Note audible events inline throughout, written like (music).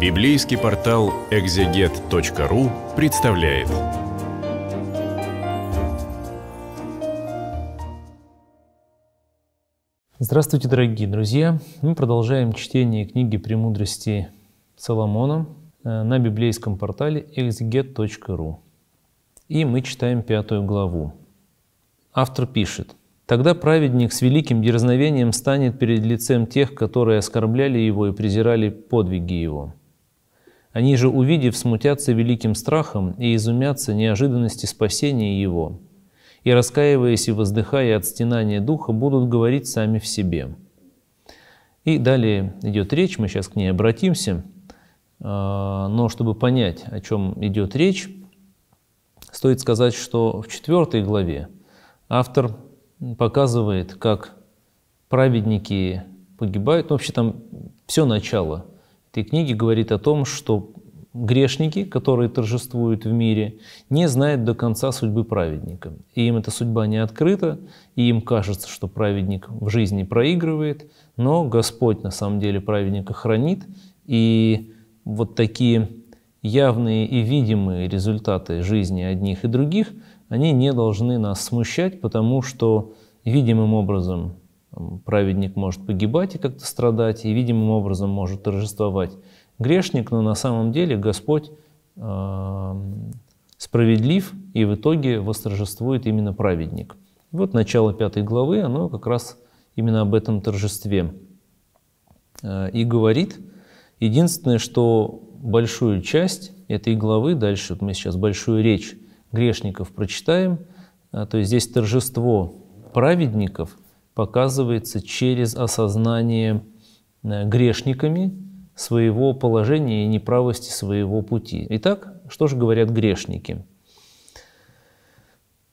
Библейский портал экзегет.ру представляет. Здравствуйте, дорогие друзья! Мы продолжаем чтение книги «Премудрости Соломона» э, на библейском портале exeget.ru. И мы читаем пятую главу. Автор пишет. «Тогда праведник с великим дерзновением станет перед лицем тех, которые оскорбляли его и презирали подвиги его. Они же, увидев, смутятся великим страхом и изумятся неожиданности спасения Его, и, раскаиваясь и воздыхая от стенания Духа, будут говорить сами в себе. И далее идет речь, мы сейчас к ней обратимся, а, но чтобы понять, о чем идет речь, стоит сказать, что в четвертой главе автор показывает, как праведники погибают, ну, вообще там все начало – этой книги говорит о том, что грешники, которые торжествуют в мире, не знают до конца судьбы праведника. И им эта судьба не открыта, и им кажется, что праведник в жизни проигрывает, но Господь на самом деле праведника хранит, и вот такие явные и видимые результаты жизни одних и других, они не должны нас смущать, потому что видимым образом праведник может погибать и как-то страдать, и видимым образом может торжествовать. Грешник, но на самом деле Господь э, справедлив, и в итоге восторжествует именно праведник. вот начало пятой главы, оно как раз именно об этом торжестве. Э, и говорит, единственное, что большую часть этой главы, дальше вот мы сейчас большую речь грешников прочитаем, э, то есть здесь торжество праведников – показывается через осознание э, грешниками своего положения и неправости своего пути. Итак, что же говорят грешники?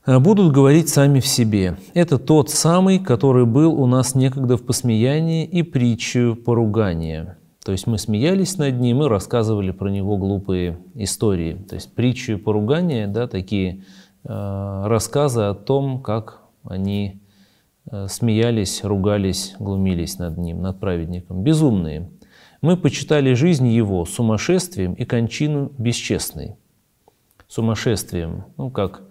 Э, будут говорить сами в себе. Это тот самый, который был у нас некогда в посмеянии и притчу поругания. То есть мы смеялись над ним и рассказывали про него глупые истории. То есть притчу и поругание, да, такие э, рассказы о том, как они Э, смеялись, ругались, глумились над ним, над праведником. Безумные. Мы почитали жизнь его сумасшествием и кончину бесчестной. Сумасшествием, ну как,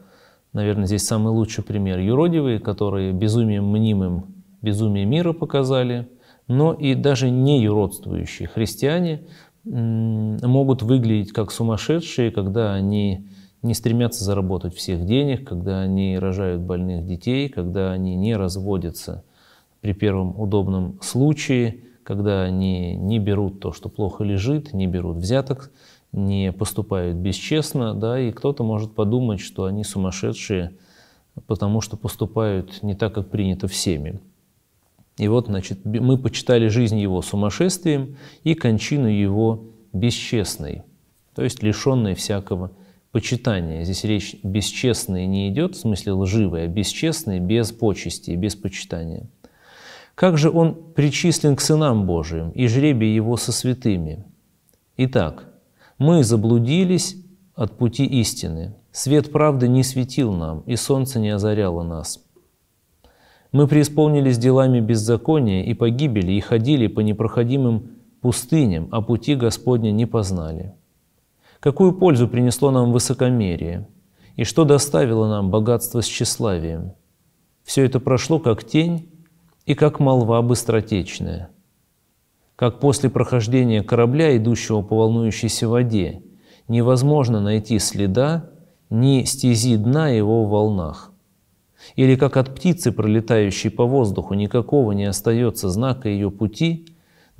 наверное, здесь самый лучший пример, юродивые, которые безумием мнимым безумие мира показали, но и даже не юродствующие христиане могут выглядеть как сумасшедшие, когда они не стремятся заработать всех денег, когда они рожают больных детей, когда они не разводятся при первом удобном случае, когда они не берут то, что плохо лежит, не берут взяток, не поступают бесчестно, да, и кто-то может подумать, что они сумасшедшие, потому что поступают не так, как принято всеми. И вот, значит, мы почитали жизнь его сумасшествием и кончину его бесчестной, то есть лишенной всякого почитание Здесь речь бесчестные не идет, в смысле лживые, а бесчестные без почести, без почитания. Как же он причислен к сынам Божиим и жребие его со святыми? Итак, мы заблудились от пути истины. Свет правды не светил нам, и солнце не озаряло нас. Мы преисполнились делами беззакония и погибели, и ходили по непроходимым пустыням, а пути Господня не познали. Какую пользу принесло нам высокомерие? И что доставило нам богатство с тщеславием? Все это прошло как тень и как молва быстротечная, как после прохождения корабля, идущего по волнующейся воде, невозможно найти следа ни стези дна его в волнах. Или как от птицы, пролетающей по воздуху, никакого не остается знака ее пути,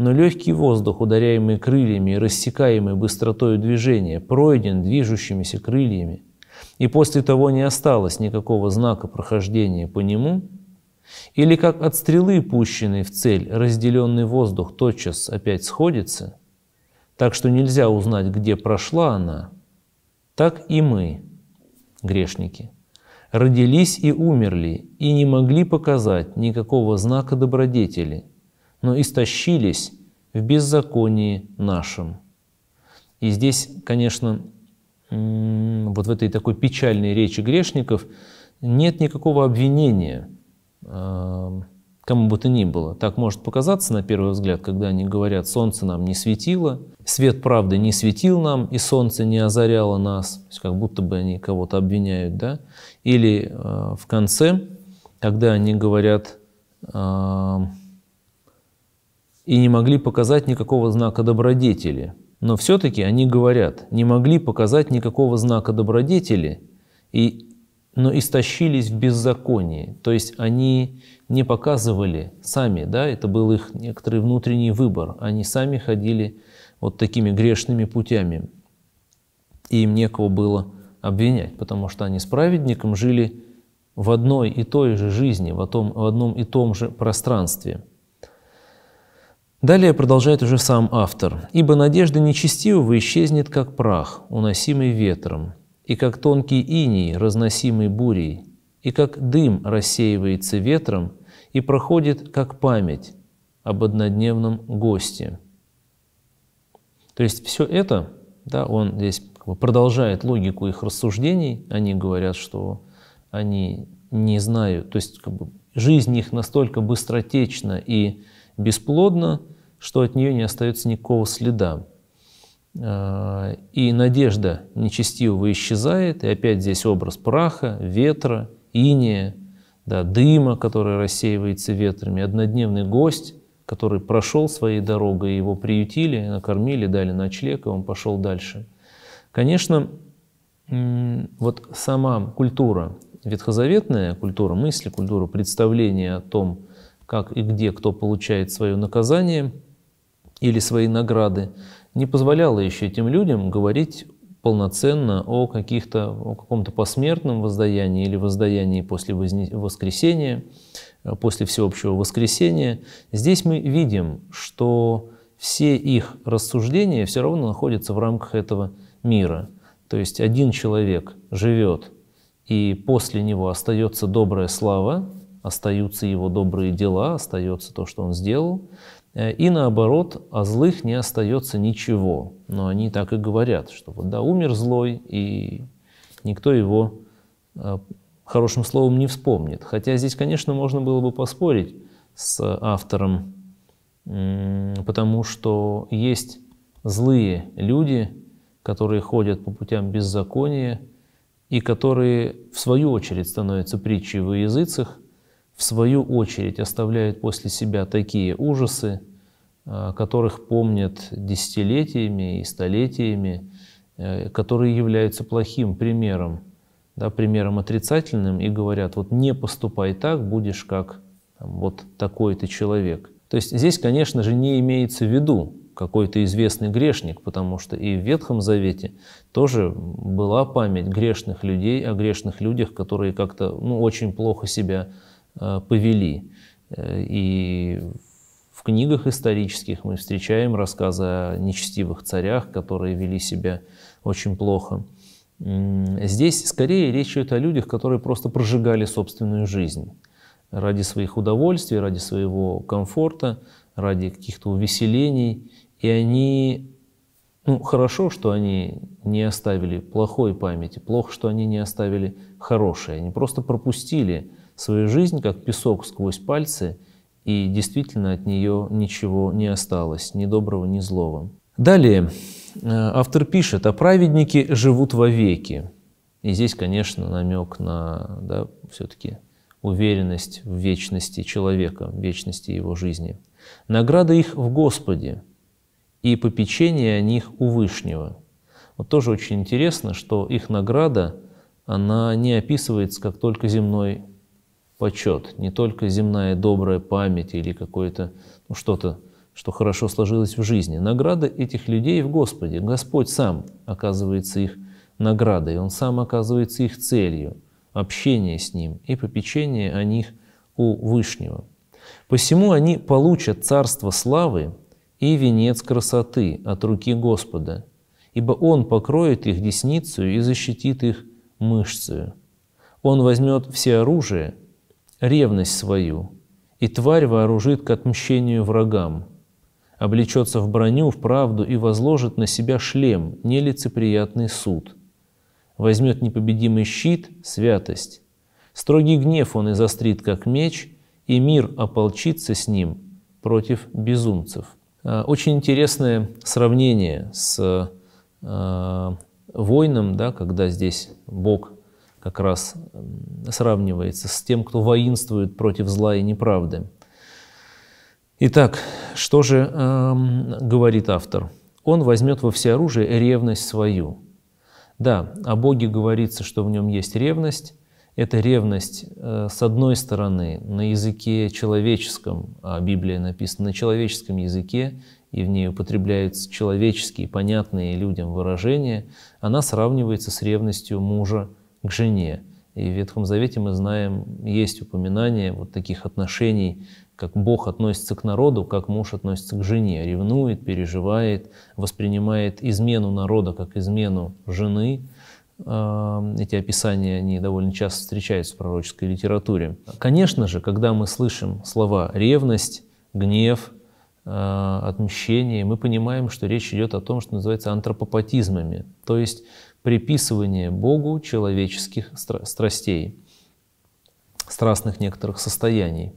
но легкий воздух, ударяемый крыльями и рассекаемый быстротой движения, пройден движущимися крыльями, и после того не осталось никакого знака прохождения по нему, или как от стрелы, пущенной в цель, разделенный воздух тотчас опять сходится, так что нельзя узнать, где прошла она, так и мы, грешники, родились и умерли, и не могли показать никакого знака добродетели – но истощились в беззаконии нашем. И здесь, конечно, вот в этой такой печальной речи грешников нет никакого обвинения а, кому бы то ни было. Так может показаться на первый взгляд, когда они говорят, солнце нам не светило, свет правды не светил нам, и солнце не озаряло нас, то есть как будто бы они кого-то обвиняют, да? Или э, в конце, когда они говорят, э, и не могли показать никакого знака добродетели. Но все-таки они говорят, не могли показать никакого знака добродетели, и, но истощились в беззаконии. То есть они не показывали сами, да, это был их некоторый внутренний выбор. Они сами ходили вот такими грешными путями. И им некого было обвинять, потому что они с праведником жили в одной и той же жизни, в, том, в одном и том же пространстве – Далее продолжает уже сам автор. «Ибо надежда нечестивого исчезнет, как прах, уносимый ветром, и как тонкий иней, разносимый бурей, и как дым рассеивается ветром, и проходит, как память об однодневном госте». То есть все это, да, он здесь продолжает логику их рассуждений, они говорят, что они не знают, то есть как бы, жизнь их настолько быстротечна и бесплодна, что от нее не остается никакого следа. А, и надежда нечестивого исчезает, и опять здесь образ праха, ветра, иния, да, дыма, который рассеивается ветрами, однодневный гость, который прошел своей дорогой, его приютили, накормили, дали ночлег, и он пошел дальше. Конечно, вот сама культура, ветхозаветная культура мысли, культура представления о том, как и где кто получает свое наказание или свои награды, не позволяло еще этим людям говорить полноценно о, каких-то, о каком-то посмертном воздаянии или воздаянии после воскресения, э, после всеобщего воскресения. Здесь мы видим, что все их рассуждения все равно находятся в рамках этого мира. То есть один человек живет, и после него остается добрая слава, остаются его добрые дела, остается то, что он сделал. Э, и наоборот, о злых не остается ничего. Но они так и говорят, что вот да, умер злой, и никто его э, хорошим словом не вспомнит. Хотя здесь, конечно, можно было бы поспорить с автором, потому что есть злые люди, которые ходят по путям беззакония, и которые, в свою очередь, становятся притчей во языцах – в свою очередь оставляют после себя такие ужасы, э, которых помнят десятилетиями и столетиями, э, которые являются плохим примером, да, примером отрицательным, и говорят, вот не поступай так, будешь как там, вот такой ты человек. То есть здесь, конечно же, не имеется в виду какой-то известный грешник, потому что и в Ветхом Завете тоже была память грешных людей, о грешных людях, которые как-то ну, очень плохо себя Э, повели. Э, и в книгах исторических мы встречаем рассказы о нечестивых царях, которые вели себя очень плохо. Здесь скорее речь идет о людях, которые просто прожигали собственную жизнь ради своих удовольствий, ради своего комфорта, ради каких-то увеселений. И они, ну, хорошо, что они не оставили плохой памяти, плохо, что они не оставили хорошей. Они просто пропустили свою жизнь как песок сквозь пальцы, и действительно от нее ничего не осталось, ни доброго, ни злого. Далее э, автор пишет, а праведники живут вовеки. И здесь, конечно, намек на да, все-таки уверенность в вечности человека, в вечности его жизни. Награда их в Господе и попечение о них у Вышнего. Вот тоже очень интересно, что их награда, она не описывается как только земной почет, не только земная добрая память или какое-то ну, что-то, что хорошо сложилось в жизни. Награда этих людей в Господе. Господь сам оказывается их наградой, Он сам оказывается их целью, общение с Ним и попечение о них у Вышнего. Посему они получат царство славы и венец красоты от руки Господа, ибо Он покроет их десницу и защитит их мышцею. Он возьмет все оружие – ревность свою, и тварь вооружит к отмщению врагам, облечется в броню, в правду и возложит на себя шлем, нелицеприятный суд. Возьмет непобедимый щит, святость. Строгий гнев он изострит, как меч, и мир ополчится с ним против безумцев. А, очень интересное сравнение с а, воином, да, когда здесь Бог как раз сравнивается с тем, кто воинствует против зла и неправды. Итак, что же эм, говорит автор? Он возьмет во всеоружие ревность свою. Да, о Боге говорится, что в нем есть ревность. Эта ревность, э, с одной стороны, на языке человеческом, а Библия написана на человеческом языке, и в ней употребляются человеческие, понятные людям выражения, она сравнивается с ревностью мужа к жене. И в Ветхом Завете мы знаем, есть упоминание вот таких отношений, как Бог относится к народу, как муж относится к жене, ревнует, переживает, воспринимает измену народа как измену жены. А, эти описания, они довольно часто встречаются в пророческой литературе. Конечно же, когда мы слышим слова «ревность», «гнев», а, «отмщение», мы понимаем, что речь идет о том, что называется антропопатизмами, то есть приписывание Богу человеческих страстей, страстных некоторых состояний.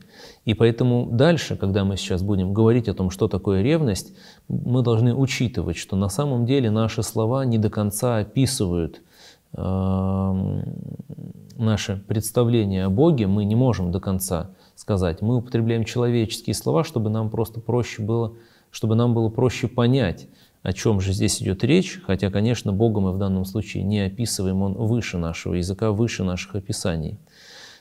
И поэтому дальше, когда мы сейчас будем говорить о том, что такое ревность, мы должны учитывать, что на самом деле наши слова не до конца описывают э, наше представление о Боге, мы не можем до конца сказать. Мы употребляем человеческие слова, чтобы нам просто проще было, чтобы нам было проще понять о чем же здесь идет речь, хотя, конечно, Бога мы в данном случае не описываем, Он выше нашего языка, выше наших описаний.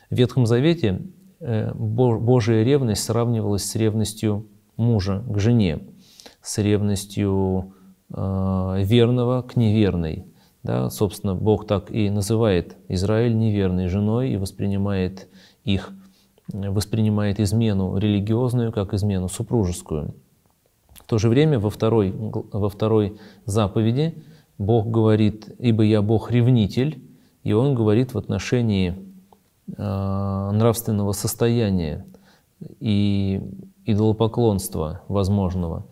В Ветхом Завете э, Божья ревность сравнивалась с ревностью мужа к жене, с ревностью э, верного к неверной. Да, собственно, Бог так и называет Израиль неверной женой и воспринимает их, воспринимает измену религиозную как измену супружескую – в то же время во второй, во второй заповеди Бог говорит, ибо я Бог ревнитель, и Он говорит в отношении э, нравственного состояния и идолопоклонства возможного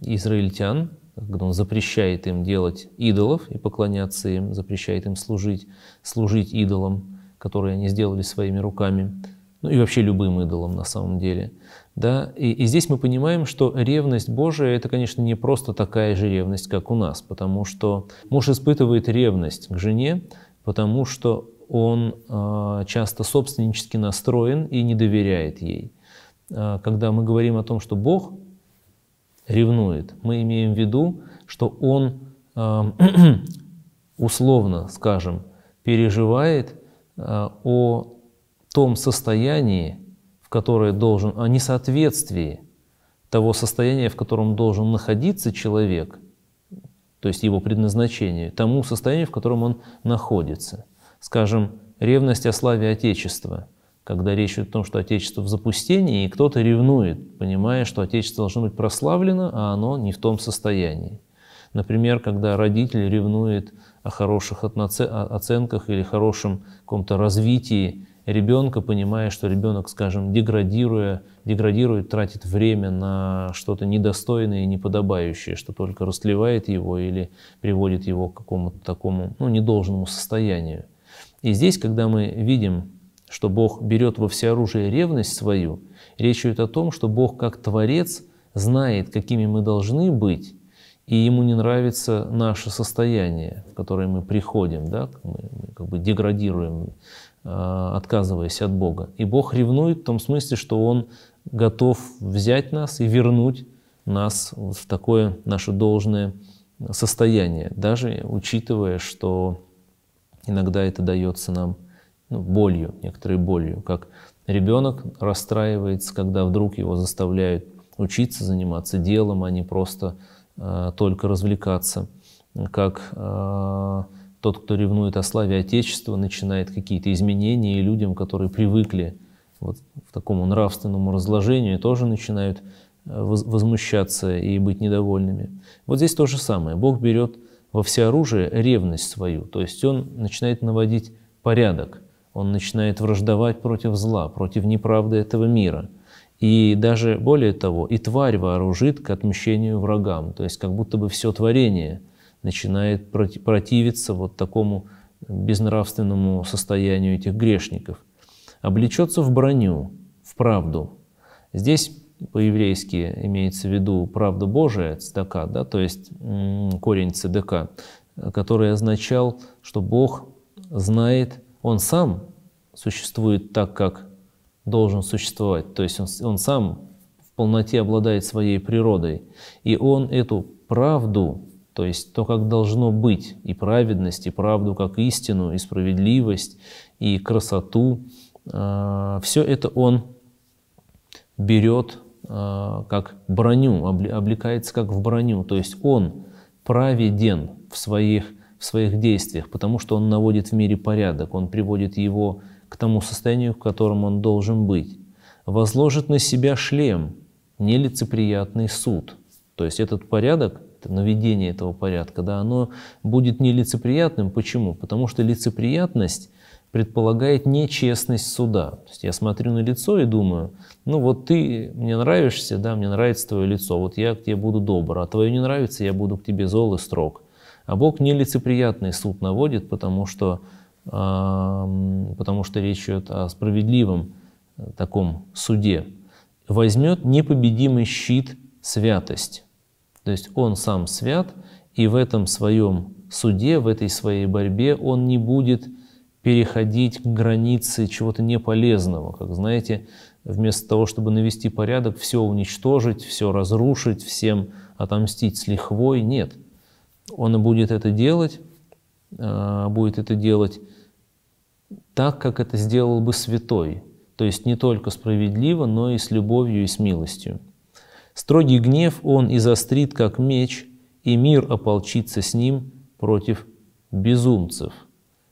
израильтян, когда он запрещает им делать идолов и поклоняться им, запрещает им служить, служить идолам, которые они сделали своими руками ну и вообще любым идолом на самом деле. Да? И, и здесь мы понимаем, что ревность Божия – это, конечно, не просто такая же ревность, как у нас, потому что муж испытывает ревность к жене, потому что он э, часто собственнически настроен и не доверяет ей. Э, когда мы говорим о том, что Бог ревнует, мы имеем в виду, что он, э, (clears throat) условно скажем, переживает э, о том состоянии, в которое должен, о а несоответствии того состояния, в котором должен находиться человек, то есть его предназначению, тому состоянию, в котором он находится. Скажем, ревность о славе Отечества, когда речь идет о том, что Отечество в запустении, и кто-то ревнует, понимая, что Отечество должно быть прославлено, а оно не в том состоянии. Например, когда родитель ревнует о хороших оценках или хорошем каком-то развитии ребенка, понимая, что ребенок, скажем, деградируя, деградирует, тратит время на что-то недостойное и неподобающее, что только растлевает его или приводит его к какому-то такому ну, недолжному состоянию. И здесь, когда мы видим, что Бог берет во всеоружие ревность свою, речь идет о том, что Бог как Творец знает, какими мы должны быть, и ему не нравится наше состояние, в которое мы приходим, да, мы, мы как бы деградируем Э, отказываясь от Бога. И Бог ревнует в том смысле, что Он готов взять нас и вернуть нас в такое наше должное состояние, даже учитывая, что иногда это дается нам ну, болью, некоторой болью, как ребенок расстраивается, когда вдруг его заставляют учиться, заниматься делом, а не просто э, только развлекаться, как э, тот, кто ревнует о славе Отечества, начинает какие-то изменения, и людям, которые привыкли вот к такому нравственному разложению, тоже начинают э, возмущаться и быть недовольными. Вот здесь то же самое. Бог берет во всеоружие ревность свою, то есть он начинает наводить порядок, он начинает враждовать против зла, против неправды этого мира. И даже более того, и тварь вооружит к отмщению врагам, то есть как будто бы все творение – начинает противиться вот такому безнравственному состоянию этих грешников. Облечется в броню, в правду. Здесь по-еврейски имеется в виду правда Божия, цдака, да, то есть корень цдк, который означал, что Бог знает, Он сам существует так, как должен существовать, то есть Он, он сам в полноте обладает своей природой, и Он эту правду то есть то, как должно быть, и праведность, и правду как истину, и справедливость, и красоту, а, все это он берет а, как броню, облекается как в броню, то есть он праведен в своих, в своих действиях, потому что он наводит в мире порядок, он приводит его к тому состоянию, в котором он должен быть. Возложит на себя шлем, нелицеприятный суд, то есть этот порядок – это наведение этого порядка, да, оно будет нелицеприятным. Почему? Потому что лицеприятность предполагает нечестность суда. То есть я смотрю на лицо и думаю, ну вот ты мне нравишься, да, мне нравится твое лицо, вот я к тебе буду добр, а твое не нравится, я буду к тебе зол и строг. А Бог нелицеприятный суд наводит, потому что, э, потому что речь идет о справедливом э, таком суде. Возьмет непобедимый щит святость. То есть он сам свят, и в этом своем суде, в этой своей борьбе он не будет переходить к границе чего-то неполезного. Как знаете, вместо того, чтобы навести порядок, все уничтожить, все разрушить, всем отомстить с лихвой, нет. Он будет это делать, а, будет это делать так, как это сделал бы святой. То есть не только справедливо, но и с любовью и с милостью. Строгий гнев он изострит, как меч, и мир ополчится с ним против безумцев.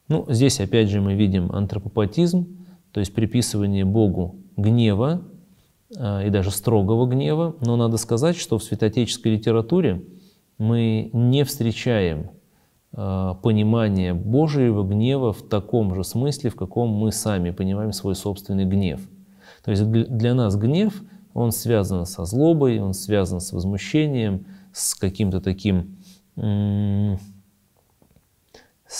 Ну, здесь опять же мы видим антропопатизм, то есть приписывание Богу гнева э, и даже строгого гнева. Но надо сказать, что в святотеческой литературе мы не встречаем э, понимания Божьего гнева в таком же смысле, в каком мы сами понимаем свой собственный гнев. То есть для нас гнев он связан со злобой, он связан с возмущением, с каким-то таким, с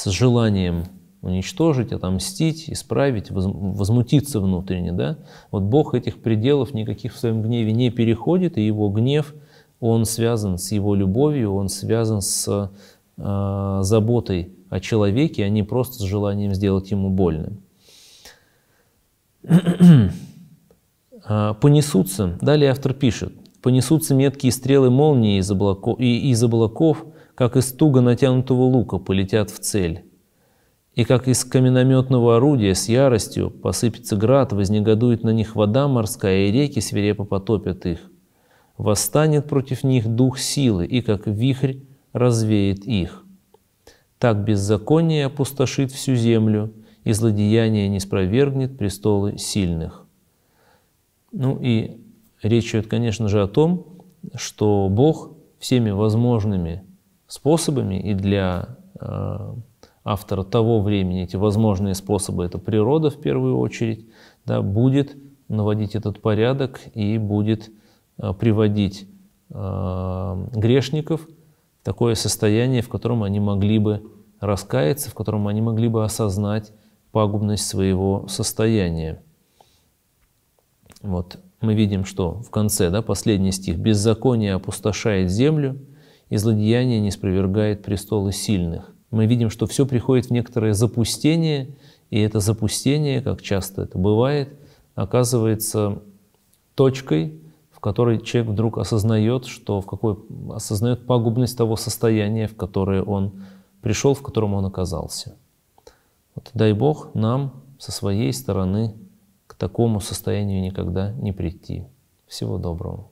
желанием уничтожить, отомстить, исправить, возмутиться внутренне. Да? Вот Бог этих пределов никаких в своем гневе не переходит, и его гнев, он связан с его любовью, он связан с э, заботой о человеке, а не просто с желанием сделать ему больно. (clears throat) «А, понесутся, далее автор пишет, понесутся меткие стрелы молнии из, облако, и из облаков, как из туго натянутого лука полетят в цель. И как из каменометного орудия с яростью посыпется град, вознегодует на них вода морская, и реки свирепо потопят их. Восстанет против них дух силы, и как вихрь развеет их. Так беззаконие опустошит всю землю, и злодеяние не спровергнет престолы сильных. Ну и речь идет, конечно же, о том, что Бог всеми возможными способами и для э, автора того времени эти возможные способы, это природа в первую очередь, да, будет наводить этот порядок и будет э, приводить э, грешников в такое состояние, в котором они могли бы раскаяться, в котором они могли бы осознать пагубность своего состояния. Вот мы видим, что в конце, да, последний стих, «беззаконие опустошает землю, и злодеяние не спровергает престолы сильных». Мы видим, что все приходит в некоторое запустение, и это запустение, как часто это бывает, оказывается точкой, в которой человек вдруг осознает, что в какой, осознает пагубность того состояния, в которое он пришел, в котором он оказался. Вот, дай Бог нам со своей стороны к такому состоянию никогда не прийти. Всего доброго.